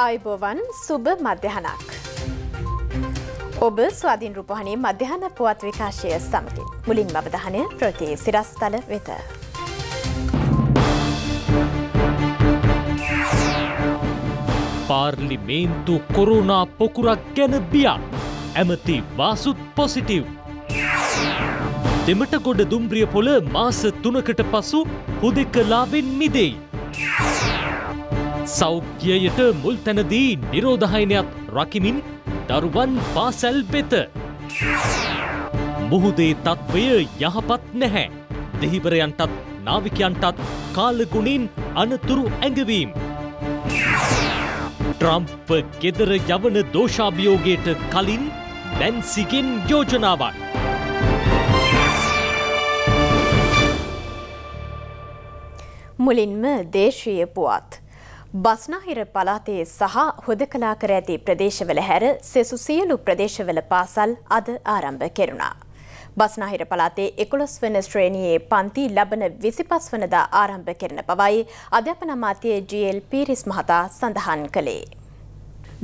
ආයිබෝවන් සුභ මධ්‍යහනක්. ඔබ ස්වාධීන් රූපහණී මධ්‍යහන පුවත් විකාශය සමගින් මුලින් මබදහනය ප්‍රති සිරස්තල වෙත. පාර්ලිමේන්තු කොරුණා පොකුරක් ගැන බියක් ඇමති වාසුත් පොසිටව්. දෙමට ගොඩ දුම්බ්‍රිය පොල මාස තුනකට පසු හුදෙකලාවෙන් මිදෙයි. සෞඛ්‍යයට මුල් තැනදී නිරෝධහයිනයක් රකිමින් දරුවන් පාසැල් වෙත. මුහුදේ තත්ත්වය යහපත් නැහැ. දෙහිවරයන්ටත් නාවිකයන්ටත් කාලගුණින් අනතුරු ඇඟවීම්. ට්‍රම්ප ගෙදර යවන දෝෂාභියෝගයට කලින් නැන්සිගෙන් යෝජනාවක්. මුලින්ම දේශීය පුවත්. බස්නාහිර පළාතයේ සහ හොදකලා කර ඇති ප්‍රදේශවල හැර සෙසු සියලු ප්‍රදේශවල පාසල් අද ආරම්භ කෙරුණා. බස්නාහිර පළාතේ 11 වන ශ්‍රේණියේ පන්ති ලබන 25 වනදා ආරම්භ කෙරෙන බවයි අධ්‍යාපන අමාත්‍ය ජී.එල්. පීරිස් මහතා සඳහන් කළේ.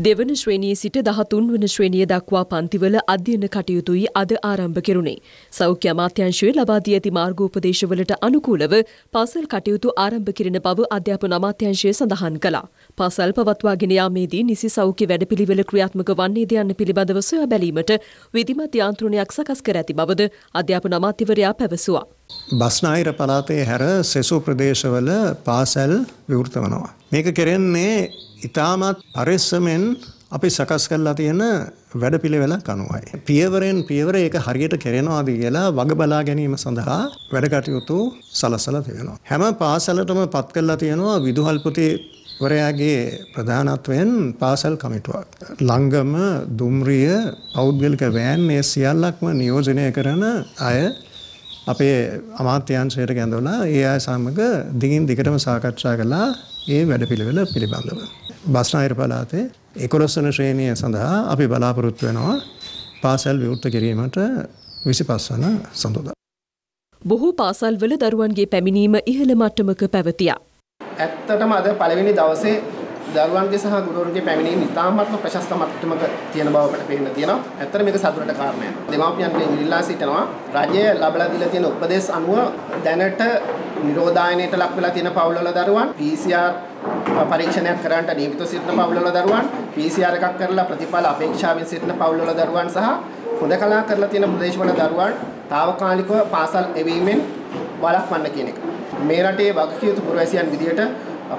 දෙවන ශ්‍රේණිය සිට දහතුන් වන ශ්‍රේණිය දක්වා පන්තිවල අධ්‍යයන කටයුතුයි අද ආරම්භ කෙරුණේ. සෞඛ්‍ය අමාත්‍යංශය ලබා දී ඇති මාර්ගෝපදේශවලට අනුකූලව පාසල් කටයුතු ආරම්භ කිරීම බව අධ්‍යාපන අමාත්‍යංශය සඳහන් කළා. පාසල් පවත්වාගෙන යාමේදී නිසි සෞඛ්‍ය වැඩපිළිවෙල ක්‍රියාත්මක වන්නේද යන්න පිළිබඳව සොයා බැලීමට විධිමත් යාන්ත්‍රණයක් සකස් කර ඇති බවද අධ්‍යාපන අමාත්‍යවරයා පැවසුවා. බස්නාහිර පලාතේ හැර සෙසු ප්‍රදේශවල පාසැල් විවෘත වනවා. මේක කෙරෙන්නේ ඉතාමත් පරිස්සමෙන් අපි සකස් කරලා තියෙන වැඩපිළිවෙලක් අනුවයි. පියවරෙන් පියවර ඒක හරියට කෙරෙනවාද කියලා වග බලා ගැනීම සඳහා වැඩ කටයුතු සලසලා තියෙනවා. හැම පාසලටම පත් කරලා තියෙනවා විදුහල්පති වරයාගේ ප්‍රධානත්වයෙන් පාසල් කමිටුවක්. ලංගම දුම්රිය පෞද්ගලික වෑන් ඒ සියල්ලක්ම නියෝජනය කරන අය අපේ අමාත්‍යංශයට ගැඳවලා ඒ අය සමග දිගින් දිගටම සාකච්ඡා කළා ඒ වැඩපිළිවෙල පිළිබඳව. බස්නාහිර පළාතේ 11 වන ශ්‍රේණිය සඳහා අපි බලාපොරොත්තු වෙනවා පාසල් විවෘත කිරීමට 25 වන සඳුදා. බොහෝ පාසල්වල දරුවන්ගේ පැමිණීම ඉහළ මට්ටමක පැවතියා. ඇත්තටම අද පළවෙනි දවසේ දරුවන්ගේ සහ ගුරුවරුන්ගේ පැමිණීම ඉතාමත්ම ප්‍රශස්ත මට්ටමක තියෙන බව අපිට පේන්න තියෙනවා. ඇත්තට මේක සතුටට කාරණයක්. දෙමාපියන්ට ඉල්ලා සිටිනවා රජය ලබලා දීලා තියෙන උපදේශ අනුව දැනට නිරෝධායනයට ලක් වෙලා තියෙන පවුල්වල දරුවන් PCR පරීක්ෂණයක් කරන්නට නියමිත සිටින පවුල්වල දරුවන් PCR එකක් කරලා ප්‍රතිඵල අපේක්ෂාවෙන් සිටින පවුල්වල දරුවන් සහ හොඳ කලා කරලා තියෙන ප්‍රදේශවල දරුවන් తాවකාලිකව පාසල් එවීමෙන් වළක්වන්න කියන එක. මේ රටේ වගකීතු පුරවැසියන් විදියට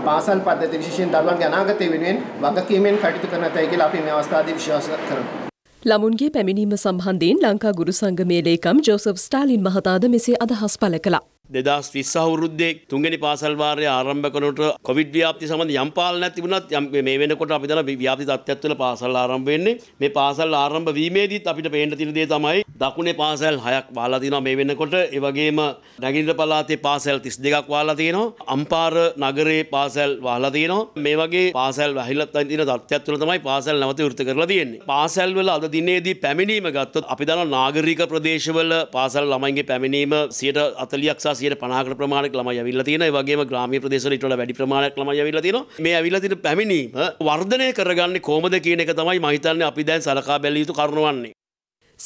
පාසල් පද්ධති විශේෂයෙන් දරුවන්ගේ අනාගතය වෙනුවෙන් වගකීමෙන් කටයුතු කරන තැයි කියලා අපි මේ අවස්ථාවේදී විශ්වාස කරනවා. ළමුන්ගේ පැමිණීම සම්බන්ධයෙන් ලංකා ගුරු සංගමේ ලේකම් ජෝසප් ස්ටාලින් මහතාද මෙසේ අදහස් පළ කළා. දෙදස් විස්සහවුරුද්දේ තුන්ගනි පාසල්වාරය ආරම්භ කනට කොවිඩ් ව්‍යාපති සමඳ යම් පාලන තිබුණත් මේ වෙනකොට අපි දන ව්‍යාපති තත්ත්වල පාසල් ආරම්භ වෙන්නේ මේ පාසල් ආරම්භ වීමේදීත් අපිට පේන්න තියෙන දේ තමයි දකුණේ පාසල් හයක් වාලා තියෙනවා මේ වෙනකොට ඒ වගේම නැගිනිර පළාතේ පාසල් 32ක් වාලා තියෙනවා අම්පාර නගරේ පාසල් වාලා තියෙනවා මේ වගේ පාසල් වැහිලා තියෙන තත්ත්වයක් තුළ තමයි පාසල් නැවත විවෘත කරලා තියෙන්නේ පාසල් වල අද දිනේදී පැමිණීම ගත්තොත් අපි දන්නා නාගරික ප්‍රදේශවල පාසල් ළමයින්ගේ පැමිණීම 140ක් සහ සියට පනාකට ප්‍රමාණයක් ළමයි ඇවිල්ලා තියෙනවා. ඒ වගේම ග්‍රාමීය ප්‍රදේශවල ඊට වඩා වැඩි ප්‍රමාණයක් ළමයි ඇවිල්ලා තියෙනවා. මේ ඇවිල්ලා තියෙන පැමිණීම වර්ධනය කරගන්නේ කොහොමද කියන එක තමයි මම හිතන්නේ අපි දැන් සලකා බැලිය යුතු කරුණ වන්නේ.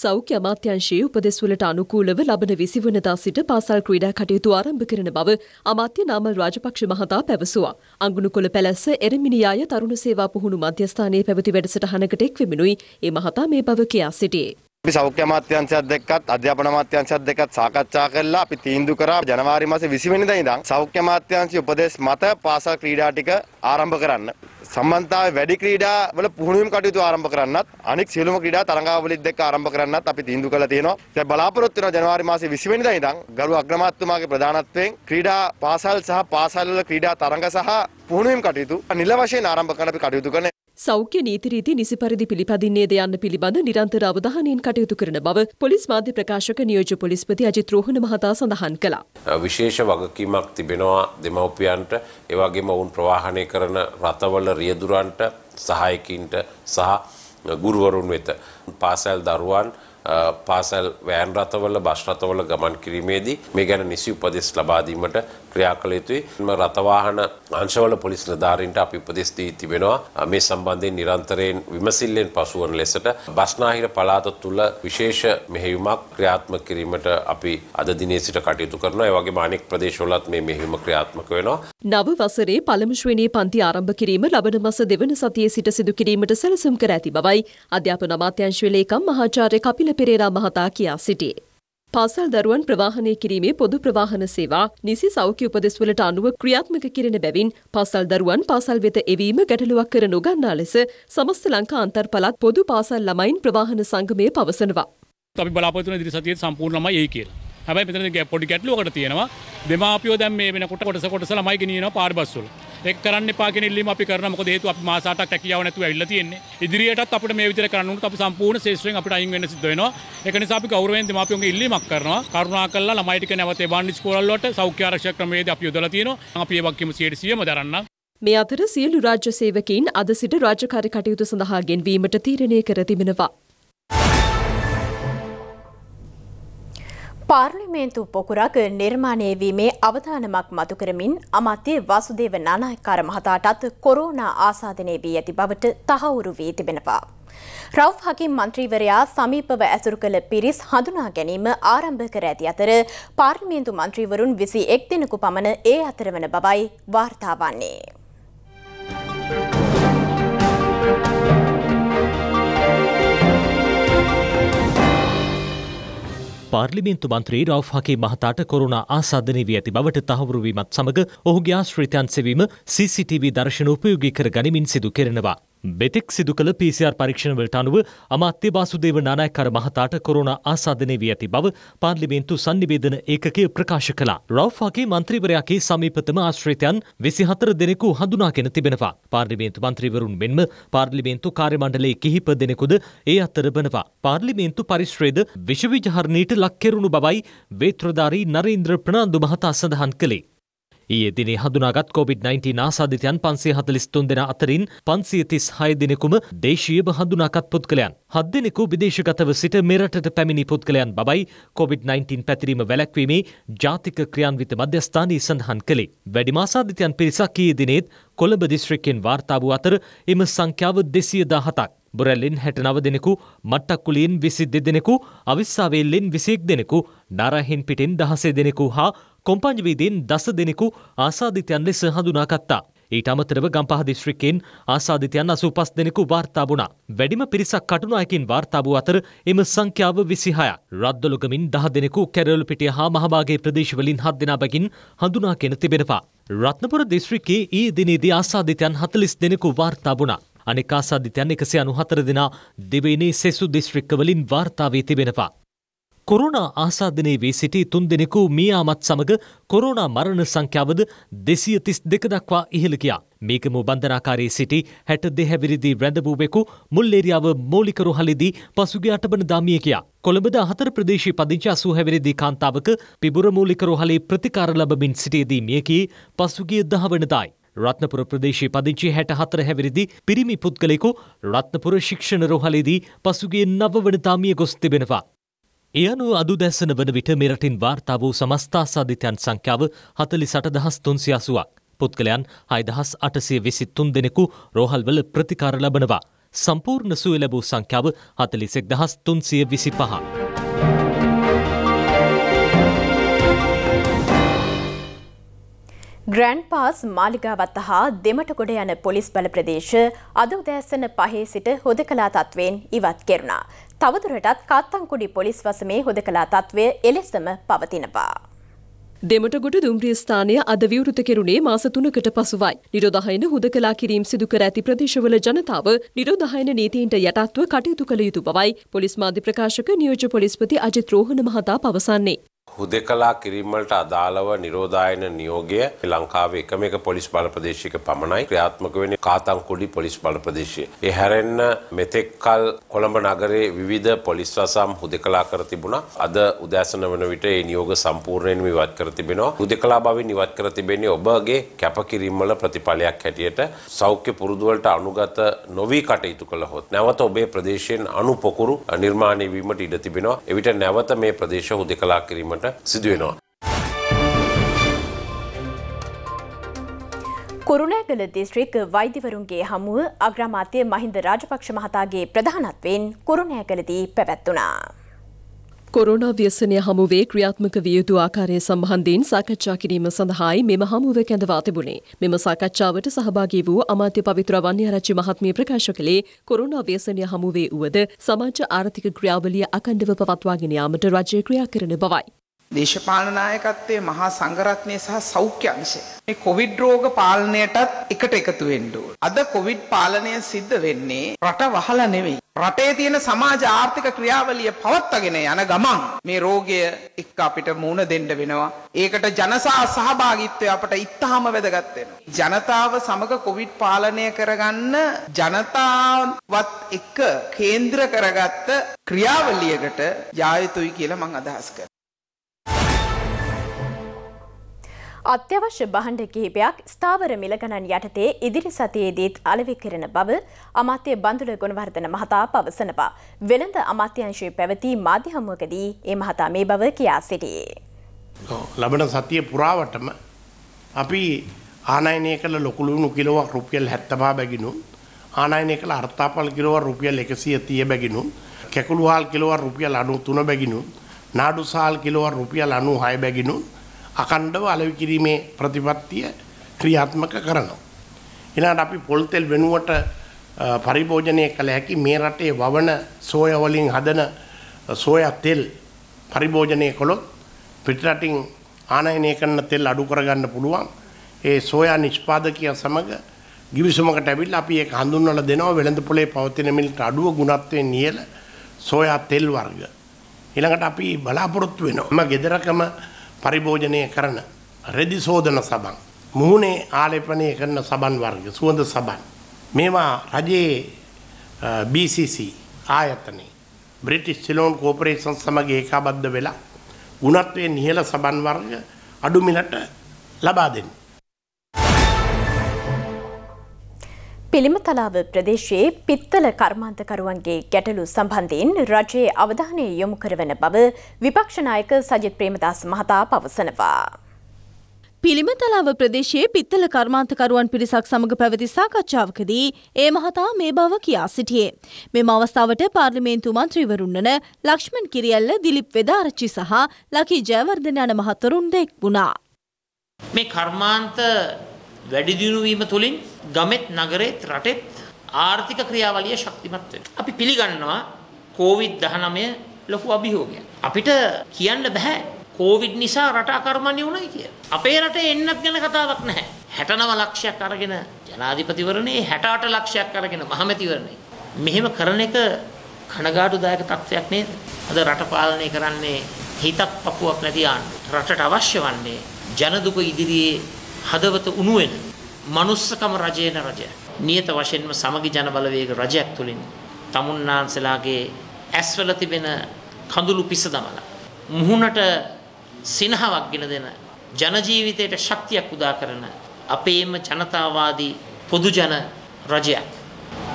සෞඛ්‍ය අමාත්‍යංශයේ උපදෙස්වලට අනුකූලව ලබන 20 වෙනිදා සිට පාසල් ක්‍රීඩා කටයුතු ආරම්භ කරන බව අමාත්‍ය නාමල් රාජපක්ෂ මහතා පැවසුවා. අඟුණුකොළ පැලැස්ස එරමිනියාය තරුණ සේවා පුහුණු මධ්‍යස්ථානයේ පැවති වැඩසටහනකට එක් වෙමිනුයි ඒ මහතා මේ බව කියා සිටියේ. අපි සෞඛ්‍ය අමාත්‍යංශයත් දෙක්කත් අධ්‍යාපන අමාත්‍යංශයත් දෙක්කත් සාකච්ඡා කරලා අපි තීන්දුව කරා ජනවාරි මාසේ 20 වෙනිදා ඉඳන් සෞඛ්‍ය අමාත්‍යංශය උපදේශ මත පාසල් ක්‍රීඩා ටික ආරම්භ කරන්න. සම්බන්ධතාවය වැඩි ක්‍රීඩා වල පුහුණුවීම් කටයුතු ආරම්භ කරන්නත් අනෙක් සියලුම ක්‍රීඩා තරඟාවලිත් දෙක ආරම්භ කරන්නත් අපි තීන්දුව කරලා තියෙනවා. දැන් බලාපොරොත්තු වෙනවා ජනවාරි මාසේ 20 වෙනිදා ඉඳන් ගරු අග්‍රාමාත්‍යතුමාගේ ප්‍රධානත්වයෙන් ක්‍රීඩා පාසල් සහ පාසල් වල ක්‍රීඩා තරඟ සහ පුහුණුවීම් කටයුතු නිල වශයෙන් ආරම්භ කරන්න අපි කටයුතු කරන සෞඛ්‍ය නීති රීති නිසි පරිදි පිළිපදින්නේද යන්න පිළිබඳ නිරන්තර අවධානයෙන් කටයුතු කරන බව පොලිස් මාධ්‍ය ප්‍රකාශක නියෝජ්‍ය පොලිස්පති අජිත් රෝහණ මහතා සඳහන් කළා. විශේෂ වගකීමක් තිබෙනවා දෙමව්පියන්ට ඒ වගේම ඔවුන් ප්‍රවාහනය කරන රථවල රියදුරන්ට සහායකින්ට සහ ගුරුවරුන් වෙත පාසල් දරුවන් පාසල් වෑන් රථවල බස් රථවල ගමන් කිරීමේදී මේ ගැන නිසි උපදෙස් ලබා දීමට ක්‍රියා කළ යුතුයි. රථවාහන අංශවල පොලිස් නිලධාරීන්ට අපි උපදෙස් දී තිබෙනවා. මේ සම්බන්ධයෙන් නිරන්තරයෙන් විමසිල්ලෙන් පසුවන ලෙසට බස්නාහිර පළාත තුල විශේෂ මෙහෙයුමක් ක්‍රියාත්මක කිරීමට අපි අද දිනේ සිට කටයුතු කරනවා. ඒ වගේම අනෙක් ප්‍රදේශවලත් මේ මෙහෙයුම ක්‍රියාත්මක වෙනවා. නව වසරේ පළමු ශ්‍රේණියේ පන්ති ආරම්භ කිරීම ලබන මාස දෙවන සතියේ සිට සිදු කිරීමට සැලසුම් කර ඇති බවයි අධ්‍යාපන අමාත්‍යාංශ ලේකම් මහාචාර්ය කපිල පෙරේරා මහතා කියා සිටියේ. පාසල් දරුවන් ප්‍රවාහනය කිරීමේ පොදු ප්‍රවාහන සේවා නිසි සෞඛ්‍ය උපදෙස්වලට අනුව ක්‍රියාත්මක කිරෙන බැවින් පාසල් දරුවන් පාසල් වෙත එවීම ගැටලුවක් කර නොගන්නා ලෙස සමස්ත ලංකා අන්තර් පළත් පොදු පාසල් ළමයින් ප්‍රවාහන සංගමය පවසනවා. අපි බලාපොරොත්තු වෙන ඉදිරි සතියේ සම්පූර්ණ ළමයි එයි කියලා. හැබැයි මෙතන පොඩි ගැටලුවකට තියෙනවා. දෙමාපියෝ දැන් මේ වෙනකොට කොටස කොටස ළමයි ගෙනියනවා පාඩබස් වල. ඒක කරන්න එපා කියන ඉල්ලීම අපි කරනවා. මොකද හේතුව අපි මාස 8ක් රැකියාව නැතුව ඇවිල්ලා තියෙන්නේ. ඉදිරියටත් අපිට මේ විදිහට කරන්න උනොත් අපි සම්පූර්ණ ශේෂ්ත්‍රයෙන් අපිට අයින් වෙන්න සිද්ධ වෙනවා. ඒක නිසා අපි ගෞරවයෙන් දෙමාපියන්ගේ ඉල්ලීමක් කරනවා. කරුණා කරලා ළමයි ටික නැවත එබාන් ස්කෝලල් වලට සෞඛ්‍ය ආරක්ෂක ක්‍රමවේද අපි යොදලා තියෙනවා. අපි ඒ වගේම 100%ම දරන්නම්. මේ අතර සියලු රාජ්‍ය සේවකයින් අද සිට රාජකාරී කටයුතු සඳහා ගෙන්වීමට තීරණය කර තිබෙනවා. පාර්ලිමේන්තු පොකුරක් නිර්මාණය වීමේ අවධානමක් මතු කරමින් අමාත්‍ය වසුදේව නානායක්කාර මහතාටත් කොරෝනා ආසාදනය වී ඇති බවට තහවුරු වී තිබෙනවා. රව් හකිම් මන්ත්‍රීවරයා සමීපව ඇසුරු කළ පිරිස් හඳුනා ගැනීම ආරම්භ කර ඇති අතර පාර්ලිමේන්තු මන්ත්‍රීවරුන් විසි එක් දෙනෙකු පමණ ඒ අතර වන බවයි වාර්තා වන්නේ. පාර්ලිමේන්තු මන්ත්‍රී රව් හකී මහතාට කොරුණා ආසාදනය වී ඇති බවට තහවුරු වීමත් සමග ඔහුගේ ආශ්‍රිතයන් සෙවීම CCTV දර්ශන උපයෝගී කර ගනිමින් සිදු කෙරෙනවා. මෙතෙක් සිදු කළ PCR පරීක්ෂණවලට අනුව අමාත්‍ය බාසුදේව නානායක්කර මහතාට කොරෝනා ආසාදනය වී ඇති බව පාර්ලිමේන්තු sannivedana ඒකකය ප්‍රකාශ කළා. රවුෆාගේ മന്ത്രിවරයාගේ සමීපතම ආශ්‍රිතයන් 24 දෙනෙකු හඳුනාගෙන තිබෙනවා. පාර්ලිමේන්තු മന്ത്രിවරුන් මෙන්ම පාර්ලිමේන්තු කාර්ය මණ්ඩලයේ කිහිප දෙනෙකුද ඒ අතර බනවා. පාර්ලිමේන්තු පරිශ්‍රයේද විෂ විජහරණයට ලක් කෙරුණු බවයි වේත්‍රධාරී නරේන්ද්‍ර ප්‍රනාන්දු මහතා සඳහන් කළේ. ඊයේ දිනේ හඳුනාගත් COVID-19 ආසාදිතයන් 543 දෙනා අතරින් 536 දෙනෙකුම දේශීයව හඳුනාගත් පුද්ගලයන්. 7 දෙනෙකු විදේශගතව සිට මෙරටට පැමිණි පුද්ගලයන් බවයි COVID-19 පැතිරීම වැළැක්වීමේ ජාතික ක්‍රියාන්විත මධ්‍යස්ථානයේ සඳහන් කළේ. වැඩිම ආසාදිතයන් පිරිසක් ඊයේ දිනේත් කොළඹ දිස්ත්‍රික්කයෙන් වාර්තා වූ අතර එම සංඛ්‍යාව 217ක්. බොරැල්ලෙන් හැට නව දෙනෙකු මට්ටක්කුලියෙන් විසි දෙදෙනෙකු අවිස්සාවේල්ලෙන් විසෙක් දෙනෙකු නරහෙන් පිටින් දහසේ දෙනෙකු හා කොම්පංජවීදීන් දස දෙනෙකු ආසාධිතයන් ලෙස හඳුනාගත්තා. ඊට අමතරව ගම්පහ දිස්ත්‍රික්කෙන් ආසාධිතයන් අසූ පස් දෙනෙකු වාර්තා වුණා. වැඩිම පිරිසක් කටුනායකින් වාර්තා වූ අතර එම සංඛ්‍යාව විසිහයක්. රද්දොලගමින් දහ දෙනෙකු කැරවලු පිටිය හා මහභාගේ ප්‍රදේශවලින් හත් දෙනා බැගින් හඳුනාගෙන තිබෙනවා. රත්නපුර දිස්ත්‍රික්කයේ ඊ දිනේදී ආසාධිතයන් හතලිස් දෙනෙකු වාර්තා වුණා. අනෙක් ආසාධිතයන් එකසි අනුහතර දෙනා දෙවේනේ සෙසු දිස්ත්‍රික්කවලින් වාර්තාාවී තිබෙනවා. කොරුණා ආසාධනයේ වී සිටි තුන් දෙනෙකු මියයාමත් සමඟ කොරුණා මරණ සංඛ්‍යාවද දෙසිය තිස් දෙක දක්වා ඉහළ ගියා. මේකම බන්ධනාකාරයේ සිටි හැට දෙහැවිරිදී රැඳවූවෙකු මුල්ලේරියාව මෝලිකරු හලිදී පසුගේ අටබන දාමිය කියා. කොළඹද අහතර ප්‍රදේශී පදිංචි අසූහැවිරිදී කාන්තාවක පිබුර මූලිකරු හලේ ප්‍රතිකාර ලබමින් සිටියදී මියකී පසුගිය දහවනදායි. රත්නපුර ප්‍රදේශයේ පදිංචි හැට හතර හැවිරිදි පිරිමි පුද්ගලෙකු රත්නපුර ශික්ෂණ රෝහලේදී පසුගේ නවවනතාමිය ගොස් තිබෙනවා. ඒ අනුව අදු දැස්සන වන විට මෙරටින් වාර්තා වූ සමස්ථාසාධිතයන් සංඛ්‍යාව හතලි සට දහස් තුන්සිය අසුවක් පුද්ගලයන් හයදහස් අටසය විසි තුන් දෙනෙකු රෝහල්වල ප්‍රතිකාර ලබනවා. සම්පූර්ණ සුව ලැබූ සංඛ්‍යාව හතලිසෙක් දහස් තුන්සිය විසි පහ. ග්‍රන්් පාස් මාලිගාවත්ත හා දෙමට ගොඩ යන පොලිස් බල ප්‍රදේශ අද උදෑසන පහේ සිට හොද කලා තත්ත්වයෙන් ඉවත් කෙරුණා. තවදුරටත් කත්තංකුඩි පොලිස් වසමේ හොදකලා තත්ත්වය එලෙසම පවතිනවා. දෙමටගොඩ දුම්රිය ස්ථානය අද විවෘත කෙරුණේ මාස තුනකට පසුවයි. නිරෝධහයන හුදකලා කිරීම් සිදු කර ඇති ප්‍රදේශවල ජනතාව නිරෝධහයන නීතීන්ට යටත්ව කටයුතු කළ යුතු බවයි පොලිස් මාධ්‍ය ප්‍රකාශක නියෝජ්‍ය පොලිස්පති අජිත් රෝහණ මහතා පවසන්නේ. හුදෙකලා කිරීමට අදාළව නිරෝධායන නියෝගය ලංකාවේ එකම එක පොලිස් බල ප්‍රදේශයක පමණයි ක්‍රියාත්මක වෙන්නේ කාතන්කුඩි පොලිස් බල ප්‍රදේශයේ. ඒ හැරෙන්න මෙතෙක්කල් කොළඹ නගරයේ විවිධ පොලිස් රසම් හුදෙකලා කර තිබුණා. අද උදෑසන වන විට ඒ නියෝග සම්පූර්ණයෙන්ම ඉවත් කර තිබෙනවා. හුදෙකලා බවින් ඉවත් කර තිබෙන්නේ ඔබගේ කැපකිරීම වල ප්‍රතිඵලයක් හැටියට සෞඛ්‍ය පුරුදු වලට අනුගත නොවි කටයුතු කළහොත් නැවත ඔබේ ප්‍රදේශයෙන් අණු පොකුරු නිර්මාණය වීමට ඉඩ තිබෙනවා. එවිට නැවත මේ ප්‍රදේශ හුදෙකලා කිරීමට කරන්නට සිදුවෙනවා. කුරුණෑගල දිස්ත්‍රික් වෛදිවරුන්ගේ හමුව අග්‍රාමාත්‍ය මහින්ද රාජපක්ෂ මහතාගේ ප්‍රධානත්වයෙන් කුරුණෑගලදී පැවැත්වනා. කොරෝනා ව්‍යසනය හමුවේ ක්‍රියාත්මක විය යුතු ආකාරය සම්බන්ධයෙන් සාකච්ඡා කිරීම සඳහායි මෙම හමුව කැඳවා තිබුණේ. මෙම සාකච්ඡාවට සහභාගී වූ අමාත්‍ය පවිත්‍ර වන්‍යාරච්චි මහත්මිය ප්‍රකාශ කළේ කොරෝනා ව්‍යසනය හමුවේ වුවද සමාජ ආර්ථික ක්‍රියාවලිය අඛණ්ඩව පවත්වාගෙන යාමට රජය ක්‍රියා කරන බවයි. දේශපාලන නායකත්වයේ මහා සංඝරත්නය සහ සෞඛ්‍ය අංශය මේ කොවිඩ් රෝග පාලනයටත් එකට එකතු වෙන්න ඕන. අද කොවිඩ් පාලනය සිද්ධ වෙන්නේ රට වහලා නෙවෙයි. රටේ තියෙන සමාජ ආර්ථික ක්‍රියාවලිය පවත්වාගෙන යන ගමන් මේ රෝගය එක්ක අපිට මුහුණ දෙන්න වෙනවා. ඒකට ජනසා සහභාගීත්වය අපට ඉතාම වැදගත් ජනතාව සමග කොවිඩ් පාලනය කරගන්න ජනතාවත් එක්ක කේන්ද්‍ර කරගත්ත ක්‍රියාවලියකට යා යුතුයි කියලා මම අදහස් කරනවා. අත්‍යවශ්‍ය බහණ්ඩ කිහිපයක් ස්ථාවර මිල ගණන් යටතේ ඉදිරි සතියේදීත් අලෙවි කරන බව අමාත්‍ය බන්දුල ගුණවර්ධන මහතා පවසනවා. වෙළඳ අමාත්‍යංශයේ පැවති මාධ්‍ය හමුවකදී ඒ මහතා මේ බව කියා සිටියේ. ලබන සතිය පුරාවටම අපි ආනයනය කළ ලොකුළුණු කිලෝවක් රුපියල් 75 බැගිනුම් ආනයනය කළ අර්ථාපල් කිලෝවක් රුපියල් 130 බැගිනුම් කැකුළු හාල් කිලෝවක් රුපියල් 93 බැගිනුම් නාඩු සාල් කිලෝවක් රුපියල් 96 බැගිනුම් අකණ්ඩව අලෙවි කිරීමේ ප්‍රතිපත්තිය ක්‍රියාත්මක කරනවා. එනහට අපි පොල් තෙල් වෙනුවට පරිභෝජනය කළ හැකි මේ රටේ වවන සෝය වලින් හදන සෝයා තෙල් පරිභෝජනය කළොත් පිටරටින් ආනයනය කරන තෙල් අඩු කරගන්න පුළුවන්. ඒ සෝයා නිෂ්පාදකයන් සමග ගිවිසුමකට ඇවිල්ලා අපි ඒක හඳුන්වලා දෙනවා වෙළඳ පොලේ පවතින මිලට අඩුව ගුණත්වයෙන් නියල සෝයා තෙල් වර්ග. ඊළඟට අපි බලාපොරොත්තු වෙනවා. මම ගෙදරකම පරිභෝජනය කරන රෙදි සෝදන සබන් මුහුණේ ආලේපනය කරන සබන් වර්ග සුවඳ සබන් මේවා රජයේ BCC ආයතනයේ බ්‍රිටිෂ් සිලෝන් කෝපරේෂන් සමග ඒකාබද්ධ වෙලා ගුණත්වයෙන් ඉහළ සබන් වර්ග අඩු මිලට ලබා දෙන්නේ පිළිමතලාව ප්‍රදේශයේ පිත්තල කර්මාන්තකරුවන්ගේ ගැටලු සම්බන්ධයෙන් රජයේ අවධානය යොමු කරවන බව විපක්ෂනායක සජිත් ප්‍රේමදාස් මහතා පවසනවා. පිළිමතලාව ප්‍රදේශයේ පිත්තල කර්මාන්තකරුවන් පිරිසක් සමඟ පැවති සාකච්ඡාවකදී ඒ මහතා මේ බව කියා සිටියේ. මෙම අවස්ථාවට පාර්ලිමේන්තු මන්ත්‍රීවරුන් වන ලක්ෂ්මන් කිරියල්ල දිලිප් වෙදාරච්චි සහ ලකී ජයවර්ධන යන මහතුරුන් දෙක් වුණා. මේ කර්මාන්ත වැඩි දියුණු වීම තුළින් ගමෙත් නගරෙත් රටෙත් ආර්ථික ක්‍රියාවලිය ශක්තිමත් වෙනවා. අපි පිළිගන්නවා COVID-19 ලොකු අභියෝගයක්. අපිට කියන්න බෑ කොවිඩ් නිසා රට අකර්මණ්‍ය වුණයි කියලා. අපේ රටේ එන්නත් ගැන කතාවක් නැහැ. 69 ලක්ෂයක් අරගෙන ජනාධිපතිවරණේ 68 ලක්ෂයක් අරගෙන මහමැතිවරණේ. මෙහෙම කරන එක කනගාටුදායක තත්ත්වයක් නේද? අද රට පාලනය කරන්නේ හිතක් පපුවක් නැති ආණ්ඩුව. රටට අවශ්‍ය වන්නේ ජන දුක ඉදිරියේ හදවත උණු වෙන manussකම රජේන රජය. නියත වශයෙන්ම සමගි ජන බලවේග රජයක් තුලින් තමුන්නාන්සලාගේ ඇස්වල තිබෙන කඳුළු පිස දමලා මුහුණට සිනහවක් ගෙන දෙන ජන ජීවිතයට ශක්තියක් උදා කරන අපේම ජනතාවාදී පොදු ජන රජයක්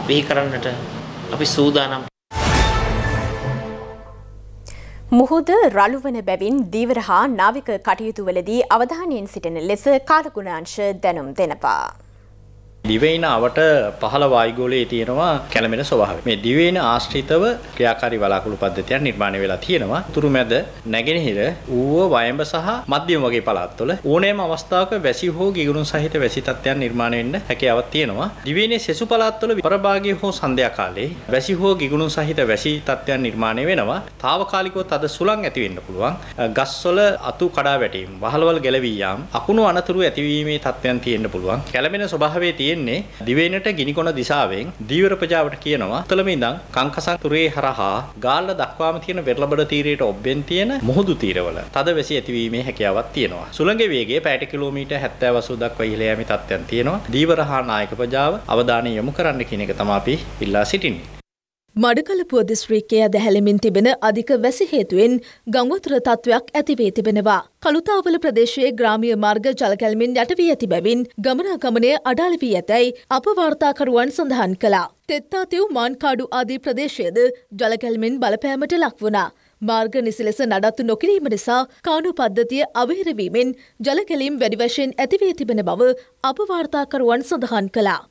වෙහි කරන්නට අපි සූදානම් මුහුද රළුවන බැවින් දීවර හා නාවික කටයුතුවලදී අවධානයෙන් සිටින ලෙස කාලගුණාංශ දැනුම් දෙනවා. දිවයින අවට පහළ වායුගෝලයේ තියෙනවා කැළමෙන ස්වභාවය. මේ දිවයින ආශ්‍රිතව ක්‍රියාකාරී වලාකුළු පද්ධතියක් නිර්මාණය වෙලා තියෙනවා. තුරුමැද නැගෙනහිර ඌව වයඹ සහ මධ්‍යම වගේ පළාත්වල ඕනෑම අවස්ථාවක වැසි හෝ ගිගුරුන් සහිත වැසි තත්ත්වයන් නිර්මාණය වෙන්න හැකියාවක් තියෙනවා. දිවයිනේ සෙසු පළාත්වල පරභාගයේ හෝ සන්ධ්‍යා කාලයේ වැසි හෝ ගිගුරුන් සහිත වැසි තත්ත්වයන් නිර්මාණය වෙනවා. తాවකාලිකව තද සුළං ඇති වෙන්න පුළුවන්. ගස්වල අතු කඩා වැටීම්, වහලවල් ගැලවී යාම්, අකුණු අනතුරු ඇතිවීමේ තත්ත්වයන් තියෙන්න පුළුවන්. කැළමෙන ස්වභාවයේ තියෙන තියෙන්නේ දිවයිනට ගිනිකොන දිශාවෙන් දීවර ප්‍රජාවට කියනවා උතලම ඉඳන් කංකසතුරේ හරහා ගාල්ල දක්වාම තියෙන වෙරළබඩ තීරයට ඔබ්බෙන් තියෙන මුහුදු තීරවල තද වැසි ඇතිවීමේ හැකියාවක් තියෙනවා. සුළඟ වේගය පැයට කිලෝමීටර් 70 80 දක්වා ඉහළ යෑමේ තත්ත්වයන් තියෙනවා. දීවර හා නායක ප්‍රජාව අවධානය යොමු කරන්න කියන එක තමයි අපි ඉල්ලා සිටින්නේ. මඩකලපුව දිස්ත්‍රීකය දැහැලමින් තිබෙන අධික වැසි හේතුවෙන් ගංගොතර තත්ත්වයක් ඇතිවේ තිබෙනවා. කළුතාවල ප්‍රදේශයේ ග්‍රාමිය මාර්ග ජලකැල්මින් යටවී ඇති බැවින් ගමනාගමනය අඩාල වී ඇතැයි අප වාර්තාකරුවන් සඳහන් කළා. තෙත්තාතිව් මාන්කාඩු ආදී ප්‍රදේශයද ජලකැල්මින් බලපෑමට ලක් වුණා. මාර්ග නිසිලෙස නඩත්තු නොකිරීම නිසා කානු පද්ධතිය අවහිරවීමෙන් ජලකැලීම් වැඩි වශයෙන් ඇතිවී තිබෙන බව අප වාර්තාකරුවන් සඳහන් කළා.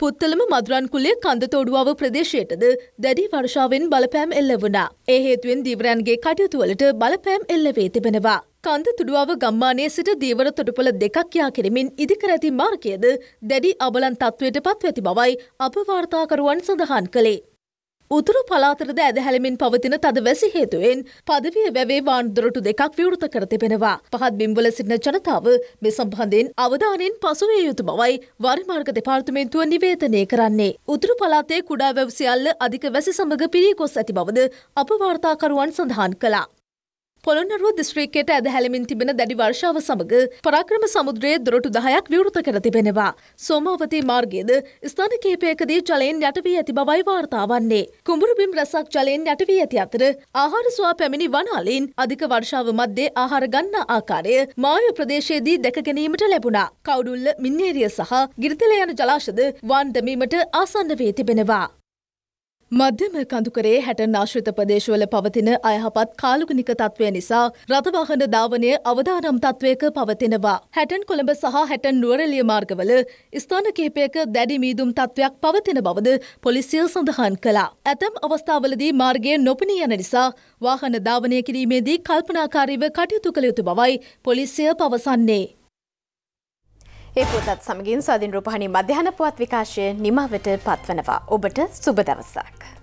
පුත්තලම මදුරන් කුලේ කඳ තෝඩුවාව ප්‍රදේශයටද දැඩි වර්ෂාවෙන් බලපෑම් එල්ල වුණා. ඒ හේතුවෙන් දීවරයන්ගේ කටයුතුවලට බලපෑම් එල්ල වේ තිබෙනවා. කන්ද තුඩුවාව ගම්මානයේ සිට දීවර තොටුපළ දෙකක් යා කිරීමෙන් ඉදිකර ඇති මාර්ගයද දැඩි අබලන් තත්ත්වයට පත්ව ඇති බවයි අප වාර්තාකරුවන් සඳහන් කළේ. උතුරු පලාතරද ඇදහැලමින් පවතින තද වැසි හේතුවෙන් පදවිය වැවේ වාන්දුරටු දෙකක් විවෘත කර තිබෙනවා. පහත් බිම්වල සිටින ජනතාව මේ සම්බන්ධයෙන් අවධානයෙන් පසුවිය යුතු බවයි වරිමාර්ග දෙපාර්තමේන්තුව නිවේදනය කරන්නේ. උතුරු පලාතේ කුඩා වැව් සියල්ල අධික වැසි සමග පිරී ගොස් ඇති බවද අප වාර්තාකරුවන් සඳහන් කළා. පොළොන්නරුව දිස්ත්‍රීක්කයට ඇදහැලමින් තිබෙන දැඩි වර්ෂාව සමග පරාක්‍රම සමුද්‍රයේ දුරටු දහයක් විවෘත කර තිබෙනවා. සෝමාවතී මාර්ගයේද ස්ථාන කීපයකදී ජලයෙන් යටවී ඇති බවයි වාර්තා වන්නේ. කුඹුරු බිම් රැසක් ජලයෙන් යටවී ඇති අතර ආහාර සුවා පැමිණි වනාලීන් අධික වර්ෂාව මැද්දේ ආහාර ගන්නා ආකාරය මාය ප්‍රදේශයේදී දැක ගැනීමට ලැබුණා. කවුඩුල්ල මින්නේරිය සහ ගිරිතල යන ජලාශද වාන් දැමීමට ආසන්න වී තිබෙනවා. මධ්‍යම කඳුකරේ හැට නාශ්‍රත ප්‍රදේශවල පවතින අයහපත් කාලුගනික තත්ත්වය නිසා රථවාහන ධාවනය අවධානම් තත්ත්වයක පවතිනවා. හැටන් කොළඹ සහ හැටන් නුවරලිය මාර්ගවල ස්ථාන කිහිපයක දැඩි මීදුම් තත්ත්වයක් පවතින බවද පොලිසිය සඳහන් කළා. ඇතම් අවස්ථාවලදී මාර්ගය නොපනී යන නිසා වාහන ධාවනය කිරීමේදී කල්පනාකාරීව කටයුතු කළ යුතු බවයි පොලිසිය පවසන්නේ. ඒ පොතත් සමගින් ස්වාධීන් රූපහණි මධ්‍යහන පුවත් විකාශය නිමවට පත්වනවා. ඔබට සුබ දවසක්.